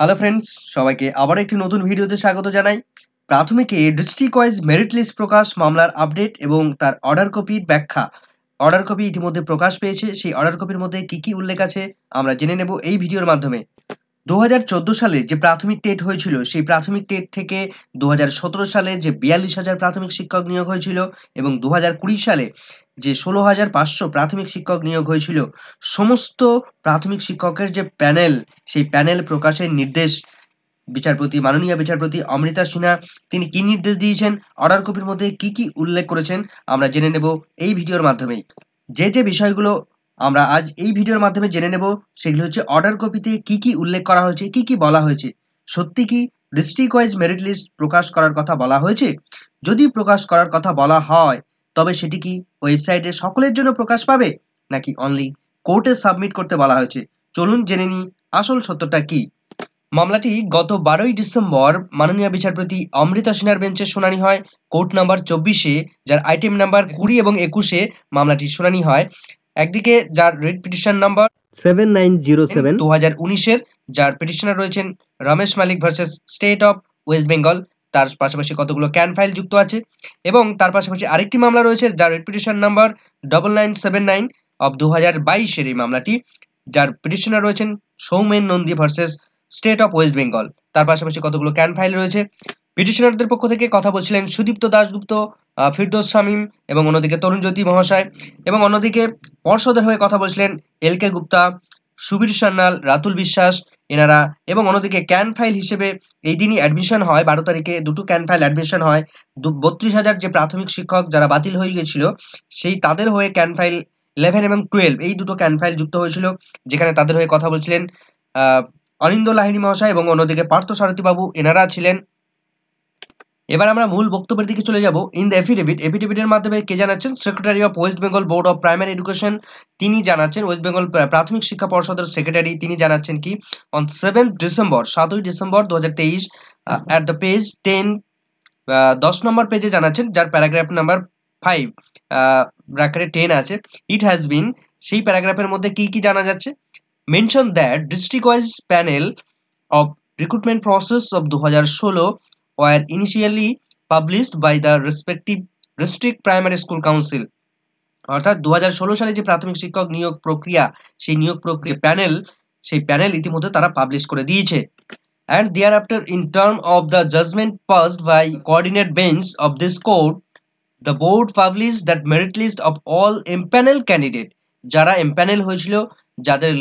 Hello friends সবাইকে আবার একটি নতুন ভিডিওতে স্বাগত জানাই প্রাথমিকে ডিস্ট্রিক্ট ওয়াইজ মেরিট লিস্ট প্রকাশ মামলার আপডেট এবং তার অর্ডার কপির ব্যাখ্যা অর্ডার কপি ইতিমধ্যে প্রকাশ পেয়েছে সেই অর্ডার কপির মধ্যে কি কি উল্লেখ আছে আমরা জেনে নেব এই ভিডিওর মাধ্যমে দু সালে যে প্রাথমিক টেট হয়েছিল সেই প্রাথমিক টেট থেকে দু সালে যে বিয়াল্লিশ হাজার প্রাথমিক শিক্ষক নিয়োগ হয়েছিল এবং দু সালে যে ষোলো হাজার পাঁচশো প্রাথমিক শিক্ষক নিয়োগ হয়েছিল সমস্ত প্রাথমিক শিক্ষকের যে প্যানেল সেই প্যানেল প্রকাশের নির্দেশ বিচারপতি মাননীয় বিচারপতি অমৃতা সিনহা তিনি কি নির্দেশ দিয়েছেন অর্ডার কপির মধ্যে কি কি উল্লেখ করেছেন আমরা জেনে নেব এই ভিডিওর মাধ্যমেই যে যে বিষয়গুলো আমরা আজ এই ভিডিওর মাধ্যমে জেনে নেব সেগুলো হচ্ছে অর্ডার কপিতে কি কি উল্লেখ করা হয়েছে কি কি বলা হয়েছে সত্যি কি ডিস্ট্রিক্ট ওয়াইজ মেরিট লিস্ট প্রকাশ করার কথা বলা হয়েছে যদি প্রকাশ করার কথা বলা হয় তবে সেটি কি ওয়েবসাইটে সকলের জন্য প্রকাশ পাবে নাকি অনলি কোর্টে সাবমিট করতে বলা হয়েছে চলুন জেনে নিই আসল সত্যটা কি মামলাটি গত বারোই ডিসেম্বর মাননীয় বিচারপতি অমৃতা সিনহার বেঞ্চে শুনানি হয় কোর্ট নাম্বার চব্বিশে যার আইটেম নাম্বার কুড়ি এবং একুশে মামলাটি শুনানি হয় একদিকে যার writ petition number seven nine zero seven দু হাজার উনিশের যার পিটিশনার রয়েছেন Ramesh Malik versus state of West Bengal তার পাশাপাশি কতগুলো ক্যান ফাইল যুক্ত আছে এবং তার পাশাপাশি আরেকটি মামলা রয়েছে যার petition number double nine seven nine of দু হাজার বাইশের এই মামলাটি যার পিটিশনার রয়েছেন Soumen Nandi versus state of West Bengal তার পাশাপাশি কতগুলো ক্যান ফাইল রয়েছে পিটিশনারদের পক্ষ থেকে কথা বলছিলেন সুদীপ্ত দাশগুপ্ত ফিরদোস শামীম এবং অন্যদিকে তরুণজ্যোতি মহাশয় এবং অন্যদিকে পর্ষদের হয়ে কথা বলছিলেন এল কে গুপ্তা সুবীর সান্যাল রাতুল বিশ্বাস এনারা এবং অন্যদিকে ক্যান ফাইল হিসেবে এই দিনই অ্যাডমিশন হয় বারো তারিখে দুটো ক্যান ফাইল অ্যাডমিশন হয় বত্রিশ হাজার যে প্রাথমিক শিক্ষক যারা বাতিল হয়ে গিয়েছিল সেই তাদের হয়ে ক্যান ফাইল ইলেভেন এবং টুয়েলভ এই দুটো ক্যান ফাইল যুক্ত হয়েছিল যেখানে তাদের হয়ে কথা বলছিলেন অনিন্দ লাহিনী মহাশয় এবং অন্যদিকে পার্থ সারথীবাবু এনারা ছিলেন এবার আমরা মূল বক্তব্যের দিকে চলে যাব ইন দ্য এফিডেভিট এফিডেভিটের মাধ্যমে কে জানাচ্ছেন secretary of West Bengal board of primary education তিনি জানাচ্ছেন ওয়েস্ট বেঙ্গল প্রাথমিক শিক্ষা পর্ষদের সেক্রেটারি তিনি জানাচ্ছেন কি অন সেভেন ডিসেম্বর সাতই ডিসেম্বর দু হাজার তেইশ অ্যাট দ্য পেজ টেন দশ নম্বর পেজে জানাচ্ছেন যার প্যারাগ্রাফ নাম্বার ফাইভ ব্র্যাকেটে টেন আছে ইট হ্যাজ বিন সেই প্যারাগ্রাফের মধ্যে কি কি জানা যাচ্ছে mention that district wise panel of recruitment process of দু হাজার ষোলো were initially published by the respective district primary school council অর্থাৎ দু সালে যে প্রাথমিক শিক্ষক নিয়োগ প্রক্রিয়া সেই নিয়োগ প্রক্রিয়া প্যানেল সেই প্যানেল ইতিমধ্যে তারা পাবলিশ করে দিয়েছে and thereafter in term of the judgment passed by coordinate bench of this court the board publish that merit list of all empanel candidate যারা এমপ্যানেল হয়েছিল যাদের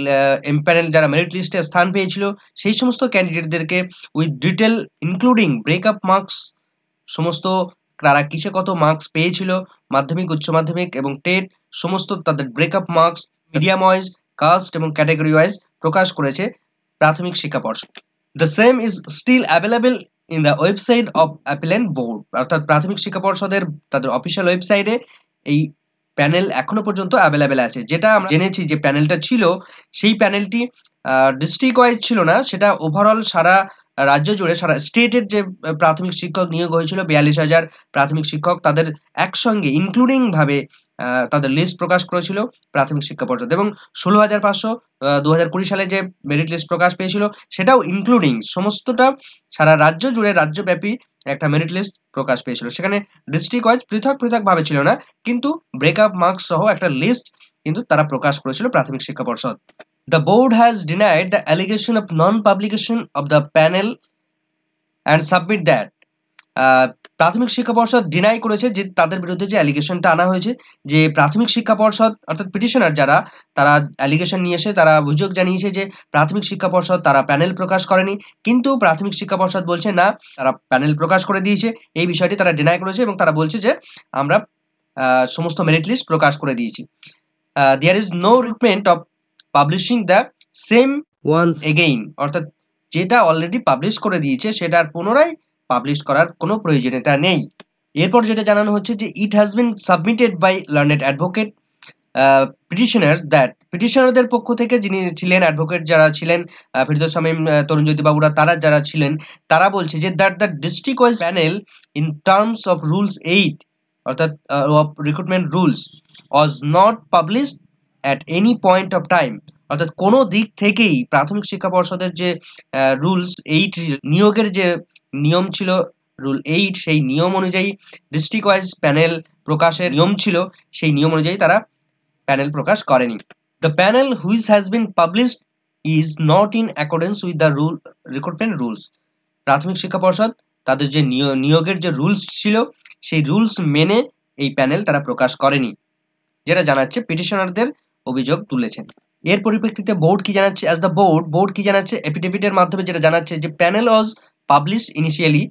প্যারেন্ট যারা মেরিট লিস্টে স্থান পেয়েছিল সেই সমস্ত ক্যান্ডিডেটদেরকে with detail including breakup marks সমস্ত তারা কিসে কত মার্কস পেয়েছিল মাধ্যমিক উচ্চ মাধ্যমিক এবং টেট সমস্ত তাদের breakup marks medium wise caste এবং ক্যাটাগরি ওয়াইজ প্রকাশ করেছে প্রাথমিক শিক্ষা পর্ষদ the same is still available in the website of appellant board অর্থাৎ প্রাথমিক শিক্ষা পর্ষদের তাদের অফিসিয়াল ওয়েবসাইটে এই প্যানেল এখনো পর্যন্ত অ্যাভেলেবেল আছে যেটা আমরা জেনেছি যে প্যানেলটা ছিল সেই প্যানেলটি ডিস্ট্রিক্ট ওয়াইজ ছিল না সেটা ওভারঅল সারা রাজ্য জুড়ে সারা স্টেটের যে প্রাথমিক শিক্ষক নিয়োগ হয়েছিল বিয়াল্লিশ হাজার প্রাথমিক শিক্ষক তাদের একসঙ্গে ইনক্লুডিং ভাবে তাদের লিস্ট প্রকাশ করেছিল প্রাথমিক শিক্ষা পর্ষদ এবং ষোলো হাজার পাঁচশো দু হাজার কুড়ি সালে যে মেরিট লিস্ট প্রকাশ পেয়েছিল সেটাও ইনক্লুডিং সমস্তটা সারা রাজ্য জুড়ে রাজ্যব্যাপী একটা মেরিট লিস্ট প্রকাশ পেয়েছিল সেখানে ডিস্ট্রিক্ট ওয়াইজ পৃথক পৃথকভাবে ছিল না কিন্তু ব্রেকআপ মার্কস সহ একটা লিস্ট কিন্তু তারা প্রকাশ করেছিল প্রাথমিক শিক্ষা পর্ষদ the board has denied the allegation of non publication of the panel and submit that প্রাথমিক শিক্ষা পর্ষদ ডিনাই করেছে যে তাদের বিরুদ্ধে যে অ্যালিগেশনটা আনা হয়েছে যে প্রাথমিক শিক্ষা পর্ষদ অর্থাৎ পিটিশনার যারা তারা অ্যালিগেশন নিয়ে এসে তারা অভিযোগ জানিয়েছে যে প্রাথমিক শিক্ষা পর্ষদ তারা প্যানেল প্রকাশ করেনি কিন্তু প্রাথমিক শিক্ষা পর্ষদ বলছে না তারা প্যানেল প্রকাশ করে দিয়েছে এই বিষয়টি তারা ডিনাই করেছে এবং তারা বলছে যে আমরা সমস্ত মেরিট লিস্ট প্রকাশ করে দিয়েছি there is no recommend of publishing the same one again অর্থাৎ যেটা অলরেডি পাবলিশ করে দিয়েছে সেটার পুনরায় পাবলিশ করার কোনো প্রয়োজনীয়তা নেই এরপর যেটা জানানো হচ্ছে যে it has been submitted by learned advocate petitioner that পিটিশনারদের পক্ষ থেকে যিনি ছিলেন অ্যাডভোকেট যারা ছিলেন ফিরদৌস শামীম তরুণজ্যোতি বাবুরা তারা যারা ছিলেন তারা বলছে যে that the district wise panel in terms of rules eight অর্থাৎ of recruitment rules was not published at any point of time অর্থাৎ কোনো দিক থেকেই প্রাথমিক শিক্ষা পর্ষদের যে রুলস এইট নিয়োগের যে নিয়ম ছিল রুল এইট সেই নিয়ম অনুযায়ী ডিস্ট্রিক্ট ওয়াইজ প্যানেল প্রকাশের নিয়ম ছিল সেই নিয়ম অনুযায়ী তারা প্যানেল প্রকাশ করেনি the panel which has been published is not in accordance with the rule recruitment rules প্রাথমিক শিক্ষা পর্ষদ তাদের যে নিয়োগের যে রুলস ছিল সেই রুলস মেনে এই প্যানেল তারা প্রকাশ করেনি যেটা জানাচ্ছে পিটিশনারদের অভিযোগ তুলেছেন এর পরিপ্রেক্ষিতে বোর্ড কি জানাচ্ছে অ্যাজ দ্য বোর্ড বোর্ড কি জানাচ্ছে এফিডেভিটের মাধ্যমে যেটা জানাচ্ছে যে panel was publish initially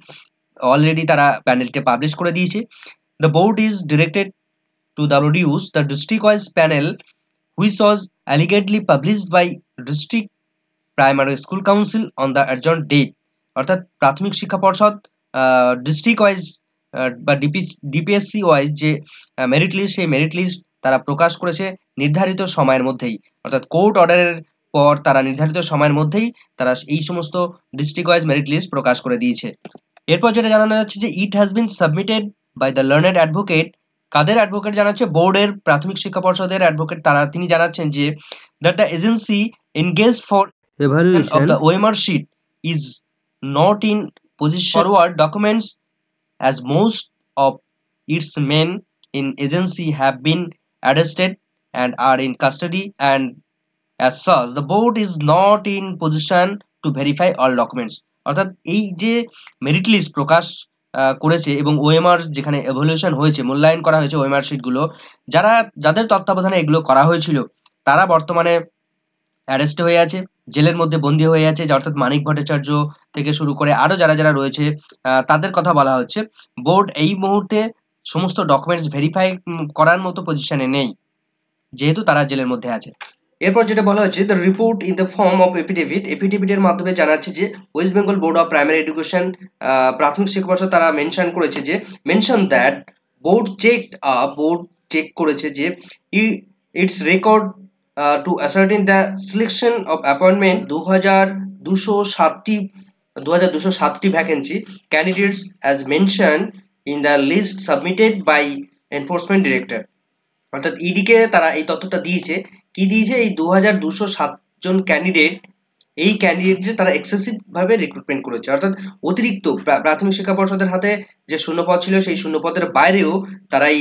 already তারা প্যানেলকে পাবলিশ করে দিয়েছে the board is directed to the produce the district wise panel which was allegedly published by district primary school council on the adjourned date অর্থাৎ প্রাথমিক শিক্ষা পর্ষদ ডিস্ট্রিক্ট ওয়াইজ বা DP DPSC wise যে মেরিট লিস্ট সেই merit list তারা প্রকাশ করেছে নির্ধারিত সময়ের মধ্যেই অর্থাৎ কোর্ট অর্ডারের পর তারা নির্ধারিত সময়ের মধ্যেই তারা এই সমস্ত ডিস্ট্রিক্ট ওয়াইজ মেরিট লিস্ট প্রকাশ করে দিয়েছে এরপর যেটা জানানো যাচ্ছে যে it has been submitted by the learned advocate কাদের অ্যাডভোকেট জানাচ্ছে বোর্ডের প্রাথমিক শিক্ষা পর্ষদের অ্যাডভোকেট তারা তিনি জানাচ্ছেন যে that the agency engage for of the OMR sheet is not in position forward documents as most of its men in agency have been arrested and are in custody and As such, the board is not in position to verify all documents. অর্থাৎ এই যে merit list প্রকাশ করেছে এবং OMR যেখানে evolution হয়েছে মূল্যায়ন করা হয়েছে ওএমআর শিটগুলো যারা যাদের তত্ত্বাবধানে এগুলো করা হয়েছিল তারা বর্তমানে অ্যারেস্ট হয়ে আছে জেলের মধ্যে বন্দী হয়ে আছে অর্থাৎ মানিক ভট্টাচার্য থেকে শুরু করে আরও যারা যারা রয়েছে তাদের কথা বলা হচ্ছে বোর্ড এই মুহূর্তে সমস্ত ডকুমেন্টস ভেরিফাই করার মতো পজিশনে নেই যেহেতু তারা জেলের মধ্যে আছে এরপর যেটা বলা হচ্ছে the report in the form of affidavit এফিডেভিটের মাধ্যমে জানাচ্ছে যে West Bengal board of primary education প্রাথমিক শিক্ষা পর্ষদ তারা মেনশন করেছে যে mention that board check board check করেছে যে its record to ascertain the selection of appointment দু হাজার দুশো সাতটি দু হাজার দুশো সাতটি vacancy candidates as mention in the list submitted by enforcement director অর্থাৎ ইডিকে e তারা এই তথ্যটা দিয়েছে কি দিয়েছে এই দু হাজার দুশো সাতজন ক্যান্ডিডেট এই ক্যান্ডিডেটদের তারা এক্সেসিভভাবে রিক্রুটমেন্ট করেছে অর্থাৎ অতিরিক্ত প্রাথমিক শিক্ষা পর্ষদের হাতে যে শূন্যপদ ছিল সেই শূন্যপদের বাইরেও তারা এই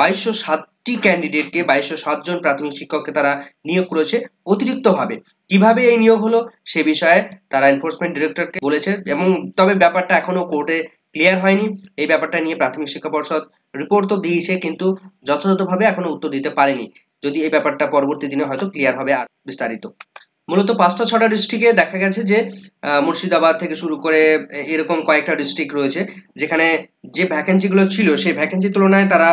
বাইশশো সাতটি ক্যান্ডিডেটকে বাইশশো সাতজন প্রাথমিক শিক্ষককে তারা নিয়োগ করেছে অতিরিক্তভাবে কিভাবে এই নিয়োগ হলো সে বিষয়ে তারা এনফোর্সমেন্ট ডিরেক্টরকে বলেছে এবং তবে ব্যাপারটা এখনও কোর্টে ক্লিয়ার হয়নি এই ব্যাপারটা নিয়ে প্রাথমিক শিক্ষা পর্ষদ রিপোর্ট তো দিয়েছে কিন্তু যথাযথভাবে এখনও উত্তর দিতে পারেনি যদি এই ব্যাপারটা পরবর্তী দিনে হয়তো ক্লিয়ার হবে আর বিস্তারিত মূলত পাঁচটা ছটা ডিস্ট্রিক্টে দেখা গেছে যে মুর্শিদাবাদ থেকে শুরু করে এরকম কয়েকটা ডিস্ট্রিক্ট রয়েছে যেখানে যে ভ্যাকেন্সিগুলো ছিল সেই ভ্যাকেন্সির তুলনায় তারা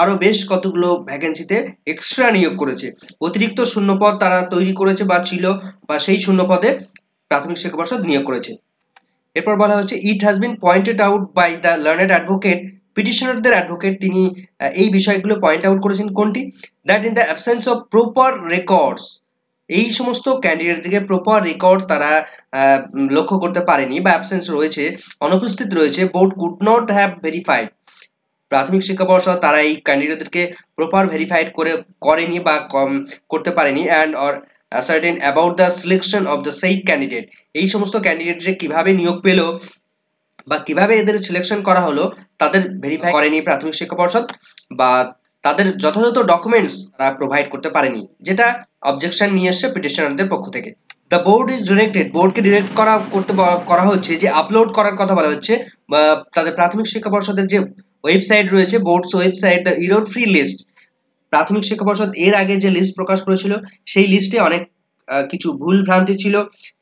আরও বেশ কতগুলো ভ্যাকেন্সিতে এক্সট্রা নিয়োগ করেছে অতিরিক্ত শূন্যপদ তারা তৈরি করেছে বা ছিল বা সেই শূন্যপদে প্রাথমিক শিক্ষা পর্ষদ নিয়োগ করেছে এরপর বলা হচ্ছে it has been pointed out by the learned advocate পিটিশনারদের অ্যাডভোকেট তিনি এই বিষয়গুলো পয়েন্ট আউট করেছেন কোনটি that in the absence of proper records এই সমস্ত থেকে প্রপার রেকর্ড তারা লক্ষ্য করতে পারেনি বা অ্যাবসেন্স রয়েছে অনুপস্থিত রয়েছে board could not have verified প্রাথমিক শিক্ষা পর্ষদ তারা এই ক্যান্ডিডেটদেরকে প্রপার ভেরিফাইড করে করেনি বা কম করতে পারেনি and ascertain about the selection of the সেই ক্যান্ডিডেট এই সমস্ত ক্যান্ডিডেট যে কীভাবে নিয়োগ পেল বা কিভাবে এদের সিলেকশন করা হলো তাদের ভেরিফাই করেনি প্রাথমিক শিক্ষা পর্ষদ বা তাদের যথাযথ ডকুমেন্টস তারা প্রোভাইড করতে পারেনি যেটা অবজেকশন নিয়ে এসছে পিটিশনারদের পক্ষ থেকে দ্য বোর্ড ইজ ডিরেক্টেড বোর্ডকে ডিরেক্ট করা করতে করা হচ্ছে যে আপলোড করার কথা বলা হচ্ছে তাদের প্রাথমিক শিক্ষা পর্ষদের যে ওয়েবসাইট রয়েছে boards website the error free list প্রাথমিক শিক্ষা পর্ষদ এর আগে যে লিস্ট প্রকাশ করেছিল সেই লিস্টে অনেক কিছু ভুল ভ্রান্তি ছিল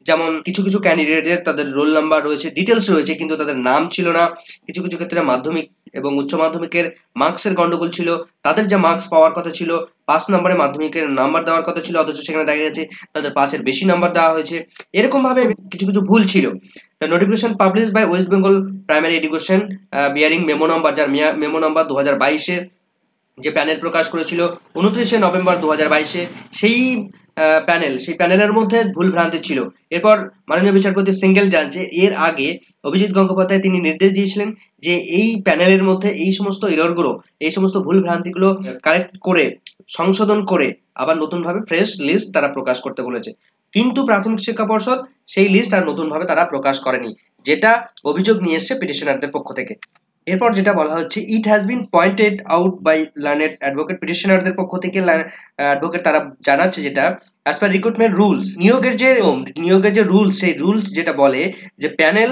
যেমন কিছু কিছু ক্যান্ডিডেটের তাদের রোল নাম্বার রয়েছে ডিটেলস রয়েছে কিন্তু তাদের নাম ছিল না কিছু কিছু ক্ষেত্রে মাধ্যমিক এবং উচ্চ মাধ্যমিকের মার্কসের গন্ডগোল ছিল তাদের যে মার্কস পাওয়ার কথা ছিল পাঁচ নম্বরে মাধ্যমিকের নাম্বার দেওয়ার কথা ছিল অথচ সেখানে দেখা গেছে তাদের পাঁচের বেশি নাম্বার দেওয়া হয়েছে এরকমভাবে কিছু কিছু ভুল ছিল notification publish by West Bengal primary education bearing memo number যার মেমো নাম্বার দু হাজার বাইশে যে প্যানেল প্রকাশ করেছিল উনত্রিশে নভেম্বর দু হাজার বাইশে সেই প্যানেল সেই প্যানেলের মধ্যে ভুল ভ্রান্তি ছিল এরপর মাননীয় বিচারপতি সিঙ্গেল জানছে এর আগে অভিজিৎ গঙ্গোপাধ্যায় তিনি নির্দেশ দিয়েছিলেন যে এই প্যানেলের মধ্যে এই সমস্ত এররগুলো এই সমস্ত ভুল ভ্রান্তিগুলো কারেক্ট করে সংশোধন করে আবার নতুনভাবে ফ্রেশ লিস্ট তারা প্রকাশ করতে বলেছে কিন্তু প্রাথমিক শিক্ষা পর্ষদ সেই লিস্ট আর নতুনভাবে তারা প্রকাশ করেনি যেটা অভিযোগ নিয়ে এসছে পিটিশনারদের পক্ষ থেকে এরপর যেটা বলা হচ্ছে it has been pointed out by learned advocate পিটিশনারদের পক্ষ থেকে অ্যাডভোকেট তারা জানাচ্ছে যেটা অ্যাজ পার রিক্রুটমেন্ট রুলস নিয়োগের যে নিয়োগের যে রুলস সেই রুলস যেটা বলে যে প্যানেল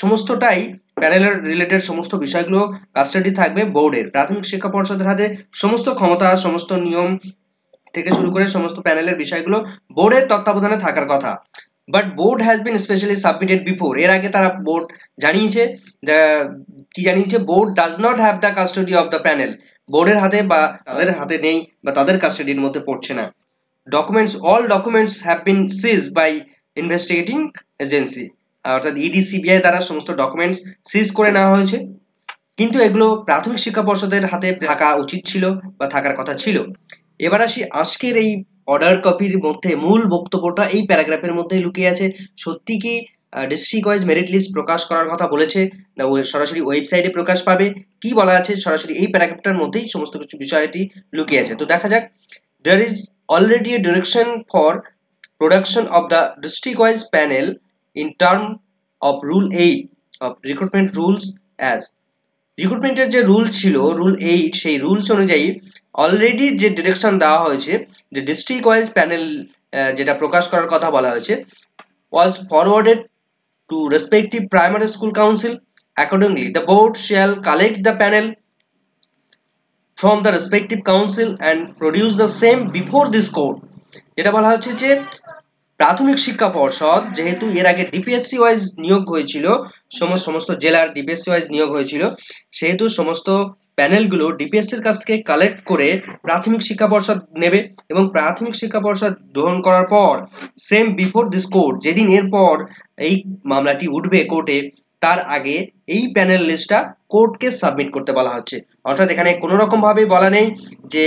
সমস্তটাই প্যানেলের রিলেটেড সমস্ত বিষয়গুলো কাস্টাডি থাকবে বোর্ডের প্রাথমিক শিক্ষা পর্ষদের হাতে সমস্ত ক্ষমতা সমস্ত নিয়ম থেকে শুরু করে সমস্ত প্যানেলের বিষয়গুলো বোর্ডের তত্ত্বাবধানে থাকার কথা but board has been specially submitted before এর আগে তারা বোর্ড জানিয়েছে কি জানিয়েছে board does not have the custody of the panel বোর্ডের হাতে বা তাদের হাতে নেই বা তাদের কাস্টোডির মধ্যে পড়ছে না documents all documents have been seize by investigating agency অর্থাৎ ইডি e সিবিআই দ্বারা সমস্ত ডকুমেন্টস সিজ করে নেওয়া হয়েছে কিন্তু এগুলো প্রাথমিক শিক্ষা পর্ষদের হাতে থাকা উচিত ছিল বা থাকার কথা ছিল এবার আসি আজকের এই অর্ডার কপির মধ্যে মূল বক্তব্যটা এই প্যারাগ্রাফের মধ্যে লুকিয়ে আছে সত্যি কি ডিস্ট্রিক্ট ওয়াইজ মেরিট লিস্ট প্রকাশ করার কথা বলেছে না সরাসরি ওয়েবসাইটে প্রকাশ পাবে কি বলা আছে সরাসরি এই প্যারাগ্রাফটার মধ্যেই সমস্ত কিছু বিষয়টি লুকিয়ে আছে তো দেখা যাক there is already a direction for production of the district wise panel in term of rule eight of recruitment rules as রিক্রুটমেন্টের যে রুল ছিল রুল এইট সেই রুলস অনুযায়ী অলরেডি যে ডিরেকশন দেওয়া হয়েছে যে ডিস্ট্রিক্ট ওয়াইজ প্যানেল যেটা প্রকাশ করার কথা বলা হয়েছে was forwarded to respective primary school council. Accordingly, the board shall collect the panel from the respective council and produce the same before this court. এটা বলা হচ্ছে যে প্রাথমিক শিক্ষা পর্ষদ যেহেতু এর আগে ডিপিএসসি ওয়াইজ নিয়োগ হয়েছিল সমস্ত জেলার ডিপিএসসি ওয়াইজ নিয়োগ হয়েছিল সেহেতু সমস্ত প্যানেলগুলো ডিপিএসসির কাছ থেকে কালেক্ট করে প্রাথমিক শিক্ষা পর্ষদ নেবে এবং প্রাথমিক শিক্ষা পর্ষদ গ্রহণ করার পর সেম বিফোর দিস কোর্ট যেদিন এরপর এই মামলাটি উঠবে কোর্টে তার আগে এই প্যানেল লিস্টটা কোর্টকে সাবমিট করতে বলা হচ্ছে অর্থাৎ এখানে কোনো রকমভাবে বলা নেই যে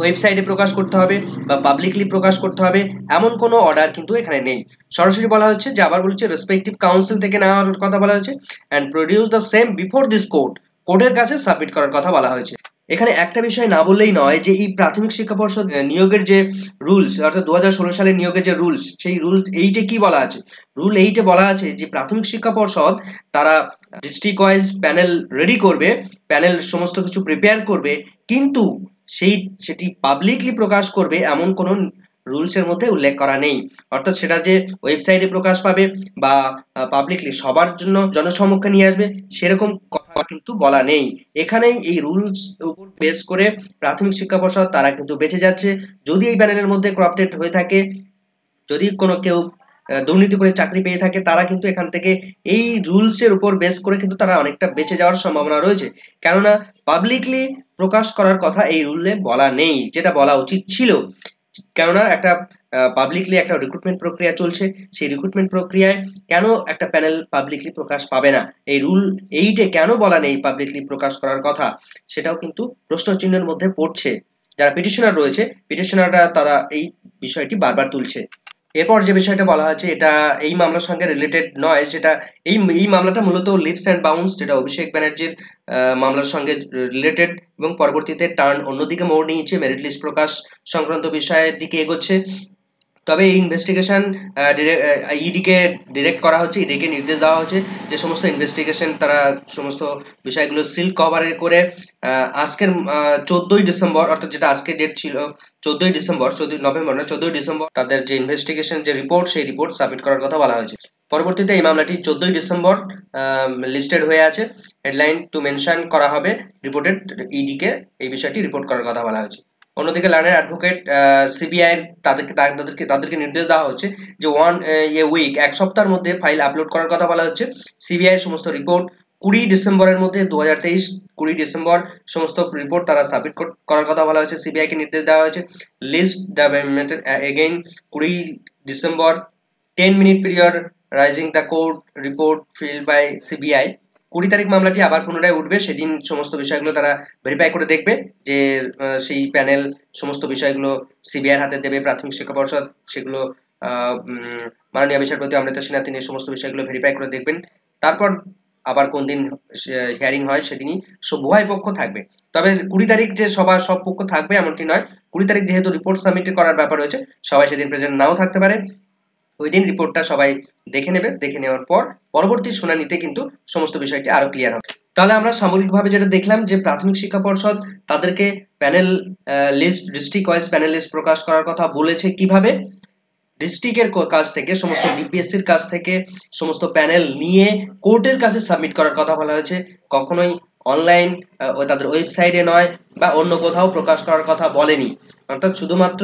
ওয়েবসাইটে প্রকাশ করতে হবে বা পাবলিকলি প্রকাশ করতে হবে এমন কোনো অর্ডার কিন্তু এখানে নেই সরাসরি বলা হচ্ছে যে আবার বলছে রেসপেক্টিভ কাউন্সিল থেকে নেওয়ার কথা বলা হচ্ছে and produce the same before this court কোর্টের কাছে সাবমিট করার কথা বলা হয়েছে এখানে একটা বিষয় না বললেই নয় যে এই প্রাথমিক শিক্ষা পর্ষদ নিয়োগের যে রুলস অর্থাৎ দু সালে নিয়োগের যে রুলস সেই রুল এইটে কি বলা আছে রুল এইটে বলা আছে যে প্রাথমিক শিক্ষা পর্ষদ তারা ডিস্ট্রিক্ট ওয়াইজ প্যানেল রেডি করবে প্যানেল সমস্ত কিছু প্রিপেয়ার করবে কিন্তু সেই সেটি পাবলিকলি প্রকাশ করবে এমন কোনো রুলসের মধ্যে উল্লেখ করা নেই অর্থাৎ সেটা যে ওয়েবসাইটে প্রকাশ পাবে বা পাবলিকলি সবার জন্য জনসমক্ষে নিয়ে আসবে সেরকম কিন্তু বলা নেই এখানেই এই রুলস উপর বেস করে প্রাথমিক শিক্ষা পর্ষদ তারা কিন্তু বেঁচে যাচ্ছে যদি এই প্যানেলের মধ্যে ক্রপটেড হয়ে থাকে যদি কোনো কেউ দুর্নীতি করে চাকরি পেয়ে থাকে তারা কিন্তু এখান থেকে এই রুলসের উপর বেস করে কিন্তু তারা অনেকটা বেঁচে যাওয়ার সম্ভাবনা রয়েছে কেননা পাবলিকলি প্রকাশ করার কথা এই রুলে বলা নেই যেটা বলা উচিত ছিল কেননা একটা পাবলিকলি একটা রিক্রুটমেন্ট প্রক্রিয়া চলছে সেই রিক্রুটমেন্ট প্রক্রিয়ায় কেন একটা প্যানেল পাবলিকলি প্রকাশ পাবে না এই রুল এইটে কেন বলা নেই পাবলিকলি প্রকাশ করার কথা সেটাও কিন্তু প্রশ্নচিহ্নের মধ্যে পড়ছে যারা পিটিশনার রয়েছে পিটিশনাররা তারা এই বিষয়টি বারবার তুলছে এরপর যে বিষয়টা বলা হয়েছে এটা এই মামলার সঙ্গে রিলেটেড নয় সেটা এই এই মামলাটা মূলত লিপস অ্যান্ড বাউন্স যেটা অভিষেক ব্যানার্জির মামলার সঙ্গে রিলেটেড এবং পরবর্তীতে টার্ন অন্যদিকে মোড় নিয়েছে মেরিট লিস্ট প্রকাশ সংক্রান্ত বিষয়ের দিকে এগোচ্ছে তবে এই ইনভেস্টিগেশন ইডিকে ডিরেক্ট করা হচ্ছে ইডিকে নির্দেশ দেওয়া হচ্ছে যে সমস্ত ইনভেস্টিগেশন তারা সমস্ত বিষয়গুলো সিল কভার করে আজকের চোদ্দোই ডিসেম্বর অর্থাৎ যেটা আজকে ডেট ছিল চোদ্দোই ডিসেম্বর চোদ্দোই নভেম্বর না চোদ্দোই ডিসেম্বর তাদের যে ইনভেস্টিগেশন যে রিপোর্ট সেই রিপোর্ট সাবমিট করার কথা বলা হয়েছে পরবর্তীতে এই মামলাটি চোদ্দোই ডিসেম্বর লিস্টেড হয়ে আছে হেডলাইন টু মেনশন করা হবে রিপোর্টেড ইডিকে এই বিষয়টি রিপোর্ট করার কথা বলা হয়েছে অন্যদিকে লানের অ্যাডভোকেট সিবিআই তাদেরকে তাদেরকে তাদেরকে নির্দেশ দেওয়া হচ্ছে যে ওয়ান এ উইক এক সপ্তাহের মধ্যে ফাইল আপলোড করার কথা বলা হচ্ছে সিবিআই সমস্ত রিপোর্ট কুড়ি ডিসেম্বরের মধ্যে দু হাজার তেইশ কুড়ি ডিসেম্বর সমস্ত রিপোর্ট তারা সাবমিট করার কথা বলা হয়েছে সিবিআইকে নির্দেশ দেওয়া হয়েছে লিস্ট দ্য এগেইন কুড়ি December ten minute period rising the court report file by CBI কুড়ি তারিখ মামলাটি আবার পুনরায় উঠবে সেদিন সমস্ত বিষয়গুলো তারা ভেরিফাই করে দেখবে যে সেই প্যানেল সমস্ত বিষয়গুলো সিবিআইয়ের হাতে দেবে প্রাথমিক শিক্ষা পর্ষদ সেগুলো মাননীয় বিচারপতি অমৃতা সিনহা তিনি সমস্ত বিষয়গুলো ভেরিফাই করে দেখবেন তারপর আবার কোন দিন হিয়ারিং হয় সেদিনই উভয় পক্ষ থাকবে তবে কুড়ি তারিখ যে সবার সব পক্ষ থাকবে এমনটি নয় কুড়ি তারিখ যেহেতু রিপোর্ট সাবমিট করার ব্যাপার রয়েছে সবাই সেদিন প্রেজেন্ট নাও থাকতে পারে ওই দিন রিপোর্টটা সবাই দেখে নেবে দেখে নেওয়ার পর পরবর্তী শুনানিতে কিন্তু সমস্ত বিষয়টি আরো ক্লিয়ার হবে তাহলে আমরা সামরিকভাবে যেটা দেখলাম যে প্রাথমিক শিক্ষা পর্ষদ তাদেরকে panel list district wise panel list প্রকাশ করার কথা বলেছে কিভাবে ডিস্ট্রিক্টের কাছ থেকে সমস্ত ডিপিএসসির কাছ থেকে সমস্ত প্যানেল নিয়ে কোর্টের কাছে সাবমিট করার কথা বলা হয়েছে কখনোই অনলাইন তাদের ওয়েবসাইটে নয় বা অন্য কোথাও প্রকাশ করার কথা বলেনি অর্থাৎ শুধুমাত্র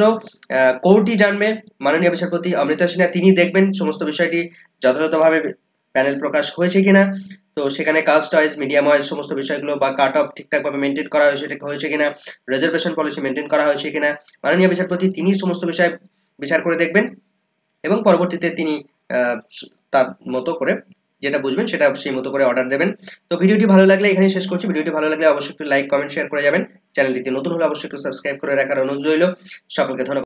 কোর্টই জানবে মাননীয় বিচারপতি অমৃতা সিনহা তিনি দেখবেন সমস্ত বিষয়টি যথাযথভাবে প্যানেল প্রকাশ হয়েছে কিনা তো সেখানে কাস্ট ওয়াইজ মিডিয়াম ওয়াইজ সমস্ত বিষয়গুলো বা কাট অফ ঠিকঠাকভাবে মেনটেন করা হয়েছে সেটা হয়েছে কিনা রিজার্ভেশন পলিসি মেনটেন করা হয়েছে কিনা মাননীয় বিচারপতি তিনি সমস্ত বিষয় বিচার করে দেখবেন এবং পরবর্তীতে তিনি তার মতো করে যেটা বুঝবেন সেটা সেই মতো করে অর্ডার দেবেন তো ভিডিওটি ভালো লাগলে এখানে শেষ করছি ভিডিওটি ভালো লাগলে অবশ্যই একটু লাইক কমেন্ট শেয়ার করে যাবেন চ্যানেলটিতে নতুন হলে অবশ্যই একটু সাবস্ক্রাইব করে রাখার অনুরোধ রইল সকলকে ধন্যবাদ